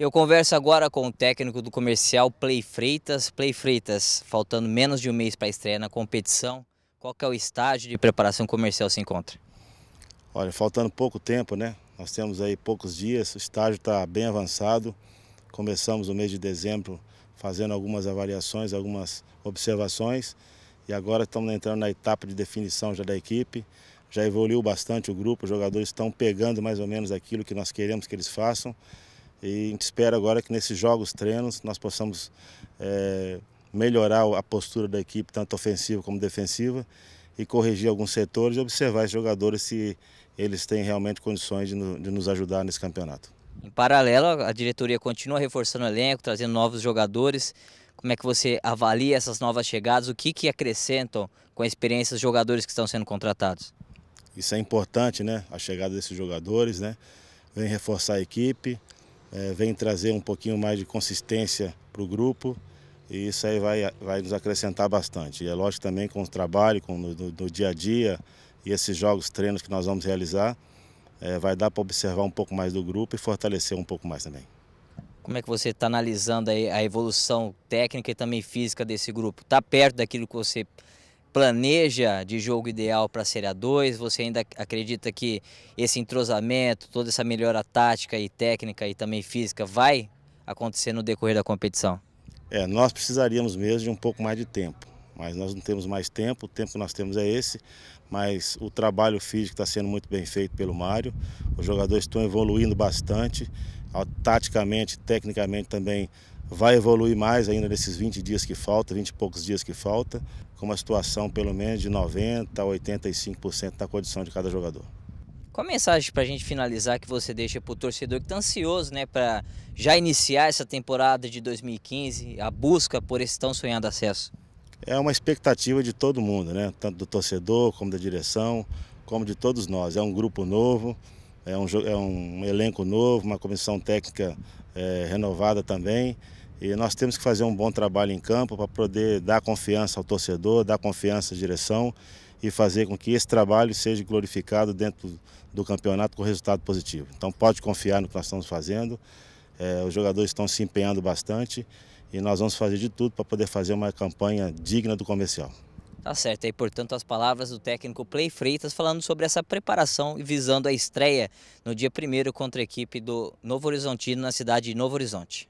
Eu converso agora com o técnico do comercial Play Freitas. Play Freitas, faltando menos de um mês para a estreia na competição, qual é o estágio de preparação comercial se encontra? Olha, faltando pouco tempo, né? Nós temos aí poucos dias, o estágio está bem avançado. Começamos o mês de dezembro fazendo algumas avaliações, algumas observações e agora estamos entrando na etapa de definição já da equipe. Já evoluiu bastante o grupo, os jogadores estão pegando mais ou menos aquilo que nós queremos que eles façam. E a gente espera agora que nesses jogos treinos nós possamos é, melhorar a postura da equipe, tanto ofensiva como defensiva, e corrigir alguns setores e observar esses jogadores se eles têm realmente condições de, no, de nos ajudar nesse campeonato. Em paralelo, a diretoria continua reforçando o elenco, trazendo novos jogadores. Como é que você avalia essas novas chegadas? O que, que acrescentam com a experiência dos jogadores que estão sendo contratados? Isso é importante, né? A chegada desses jogadores, né? Vem reforçar a equipe, é, vem trazer um pouquinho mais de consistência para o grupo e isso aí vai, vai nos acrescentar bastante. E é lógico também com o trabalho, com, no, dia a dia e esses jogos, treinos que nós vamos realizar, é, vai dar para observar um pouco mais do grupo e fortalecer um pouco mais também. Como é que você está analisando a evolução técnica e também física desse grupo? Está perto daquilo que você planeja de jogo ideal para a Série A2? Você ainda acredita que esse entrosamento, toda essa melhora tática e técnica e também física vai acontecer no decorrer da competição? É, nós precisaríamos mesmo de um pouco mais de tempo, mas nós não temos mais tempo, o tempo que nós temos é esse, mas o trabalho físico está sendo muito bem feito pelo Mário, os jogadores estão evoluindo bastante, taticamente, tecnicamente também vai evoluir mais ainda nesses 20 dias que falta, 20 e poucos dias que falta, com uma situação pelo menos de 90% a 85% da condição de cada jogador. Qual a mensagem para a gente finalizar que você deixa para o torcedor que está ansioso né, para já iniciar essa temporada de 2015, a busca por esse tão sonhado acesso? É uma expectativa de todo mundo, né? tanto do torcedor como da direção, como de todos nós. É um grupo novo, é um, é um elenco novo, uma comissão técnica é, renovada também. E nós temos que fazer um bom trabalho em campo para poder dar confiança ao torcedor, dar confiança à direção e fazer com que esse trabalho seja glorificado dentro do campeonato com resultado positivo. Então pode confiar no que nós estamos fazendo. É, os jogadores estão se empenhando bastante e nós vamos fazer de tudo para poder fazer uma campanha digna do comercial. Tá certo, aí portanto as palavras do técnico Play Freitas falando sobre essa preparação e visando a estreia no dia 1 contra a equipe do Novo Horizontino na cidade de Novo Horizonte.